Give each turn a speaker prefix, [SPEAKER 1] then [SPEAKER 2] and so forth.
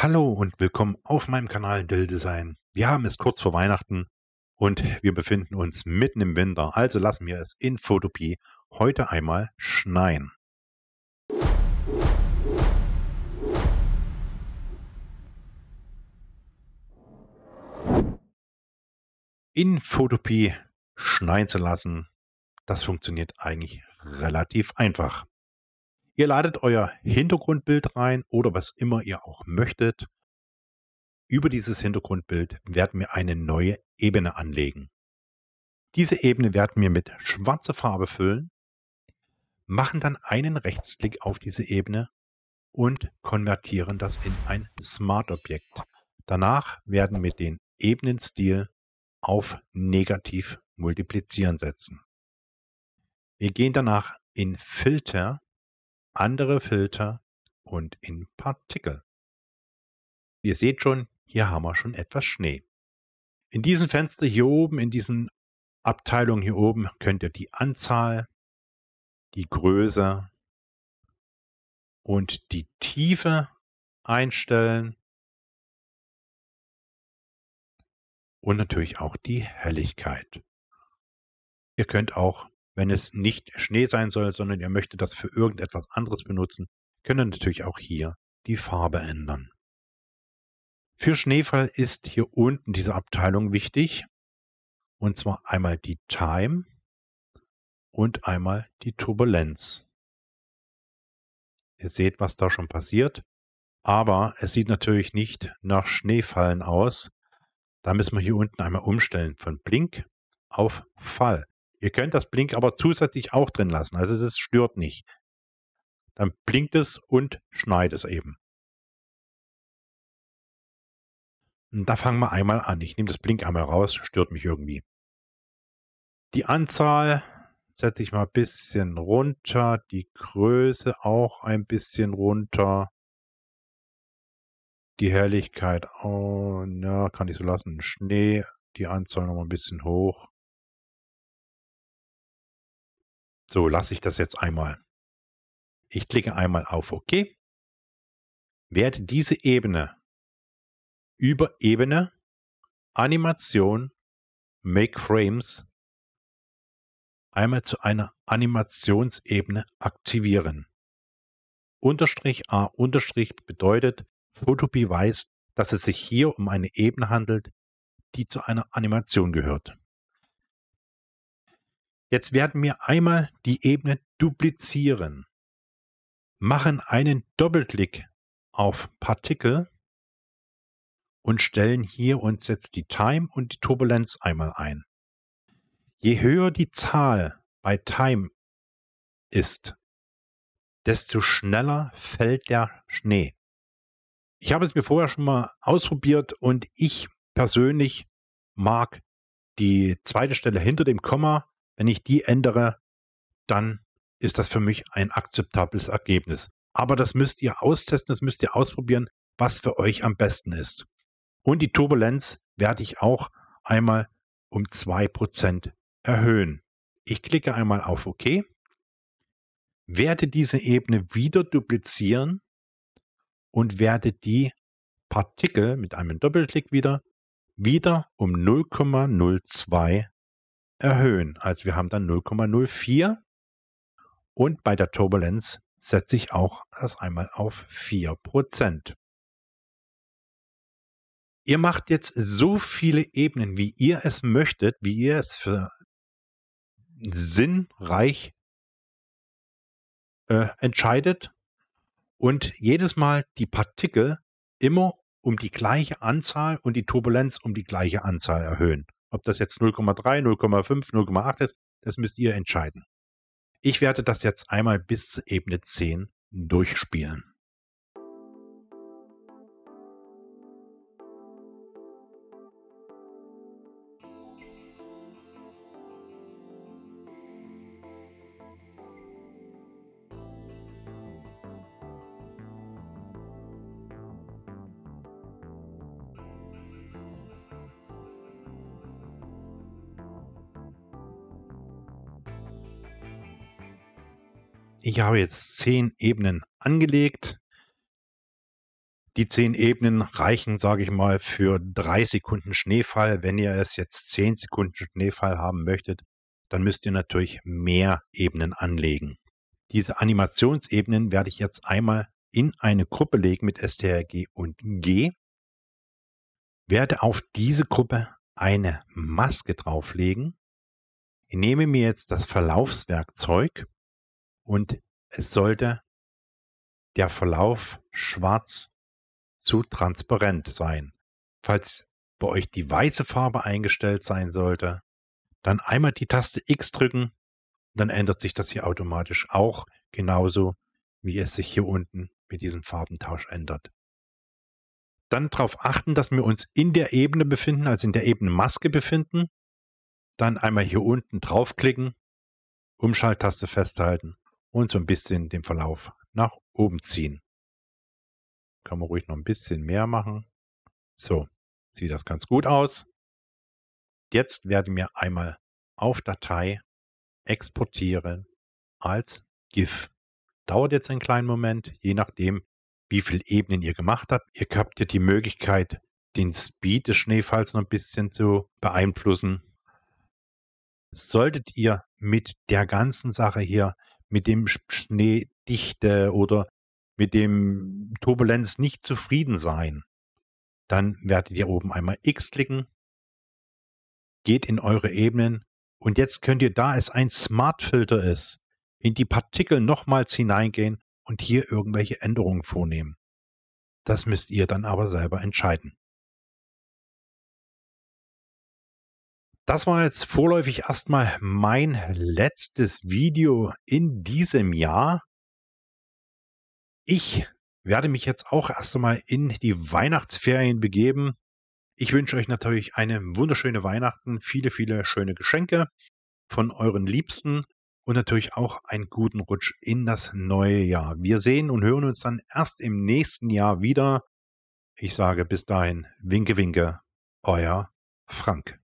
[SPEAKER 1] Hallo und willkommen auf meinem Kanal Dill Design. Wir haben es kurz vor Weihnachten und wir befinden uns mitten im Winter, also lassen wir es in Fotopie heute einmal schneien. In Fotopie schneien zu lassen, das funktioniert eigentlich relativ einfach. Ihr ladet euer Hintergrundbild rein oder was immer ihr auch möchtet. Über dieses Hintergrundbild werden wir eine neue Ebene anlegen. Diese Ebene werden wir mit schwarzer Farbe füllen, machen dann einen Rechtsklick auf diese Ebene und konvertieren das in ein Smart-Objekt. Danach werden wir den Ebenenstil auf negativ multiplizieren setzen. Wir gehen danach in Filter andere Filter und in Partikel. Ihr seht schon, hier haben wir schon etwas Schnee. In diesem Fenster hier oben, in diesen Abteilungen hier oben, könnt ihr die Anzahl, die Größe und die Tiefe einstellen. Und natürlich auch die Helligkeit. Ihr könnt auch wenn es nicht Schnee sein soll, sondern ihr möchtet das für irgendetwas anderes benutzen, könnt ihr natürlich auch hier die Farbe ändern. Für Schneefall ist hier unten diese Abteilung wichtig. Und zwar einmal die Time und einmal die Turbulenz. Ihr seht, was da schon passiert. Aber es sieht natürlich nicht nach Schneefallen aus. Da müssen wir hier unten einmal umstellen von Blink auf Fall. Ihr könnt das Blink aber zusätzlich auch drin lassen, also das stört nicht. Dann blinkt es und schneit es eben. Und da fangen wir einmal an. Ich nehme das Blink einmal raus, stört mich irgendwie. Die Anzahl setze ich mal ein bisschen runter, die Größe auch ein bisschen runter. Die Helligkeit, oh, na, kann ich so lassen. Schnee, die Anzahl noch mal ein bisschen hoch. So lasse ich das jetzt einmal. Ich klicke einmal auf OK, werde diese Ebene über Ebene, Animation, Make Frames einmal zu einer Animationsebene aktivieren. Unterstrich A Unterstrich bedeutet, Photopea weiß, dass es sich hier um eine Ebene handelt, die zu einer Animation gehört. Jetzt werden wir einmal die Ebene duplizieren. Machen einen Doppelklick auf Partikel und stellen hier und jetzt die Time und die Turbulenz einmal ein. Je höher die Zahl bei Time ist, desto schneller fällt der Schnee. Ich habe es mir vorher schon mal ausprobiert und ich persönlich mag die zweite Stelle hinter dem Komma wenn ich die ändere, dann ist das für mich ein akzeptables Ergebnis. Aber das müsst ihr austesten, das müsst ihr ausprobieren, was für euch am besten ist. Und die Turbulenz werde ich auch einmal um 2% erhöhen. Ich klicke einmal auf OK, werde diese Ebene wieder duplizieren und werde die Partikel mit einem Doppelklick wieder wieder um 0,02 erhöhen. Also wir haben dann 0,04 und bei der Turbulenz setze ich auch das einmal auf 4%. Ihr macht jetzt so viele Ebenen, wie ihr es möchtet, wie ihr es für sinnreich äh, entscheidet und jedes Mal die Partikel immer um die gleiche Anzahl und die Turbulenz um die gleiche Anzahl erhöhen. Ob das jetzt 0,3, 0,5, 0,8 ist, das müsst ihr entscheiden. Ich werde das jetzt einmal bis Ebene 10 durchspielen. ich habe jetzt zehn Ebenen angelegt. Die zehn Ebenen reichen, sage ich mal, für drei Sekunden Schneefall. Wenn ihr es jetzt zehn Sekunden Schneefall haben möchtet, dann müsst ihr natürlich mehr Ebenen anlegen. Diese Animationsebenen werde ich jetzt einmal in eine Gruppe legen mit strg und g. Werde auf diese Gruppe eine Maske drauflegen. Ich nehme mir jetzt das Verlaufswerkzeug und es sollte der Verlauf schwarz zu transparent sein. Falls bei euch die weiße Farbe eingestellt sein sollte, dann einmal die Taste X drücken, dann ändert sich das hier automatisch auch, genauso wie es sich hier unten mit diesem Farbentausch ändert. Dann darauf achten, dass wir uns in der Ebene befinden, also in der Ebene Maske befinden. Dann einmal hier unten draufklicken, Umschalttaste festhalten und so ein bisschen den Verlauf nach oben ziehen. Kann man ruhig noch ein bisschen mehr machen. So, sieht das ganz gut aus. Jetzt werde ich mir einmal auf Datei exportieren als GIF. Dauert jetzt einen kleinen Moment, je nachdem, wie viele Ebenen ihr gemacht habt. Ihr habt ja die Möglichkeit, den Speed des Schneefalls noch ein bisschen zu beeinflussen. Solltet ihr mit der ganzen Sache hier mit dem Schneedichte oder mit dem Turbulenz nicht zufrieden sein, dann werdet ihr oben einmal X klicken, geht in eure Ebenen und jetzt könnt ihr, da es ein Smart Filter ist, in die Partikel nochmals hineingehen und hier irgendwelche Änderungen vornehmen. Das müsst ihr dann aber selber entscheiden. Das war jetzt vorläufig erstmal mein letztes Video in diesem Jahr. Ich werde mich jetzt auch erst einmal in die Weihnachtsferien begeben. Ich wünsche euch natürlich eine wunderschöne Weihnachten, viele, viele schöne Geschenke von euren Liebsten und natürlich auch einen guten Rutsch in das neue Jahr. Wir sehen und hören uns dann erst im nächsten Jahr wieder. Ich sage bis dahin, winke, winke, euer Frank.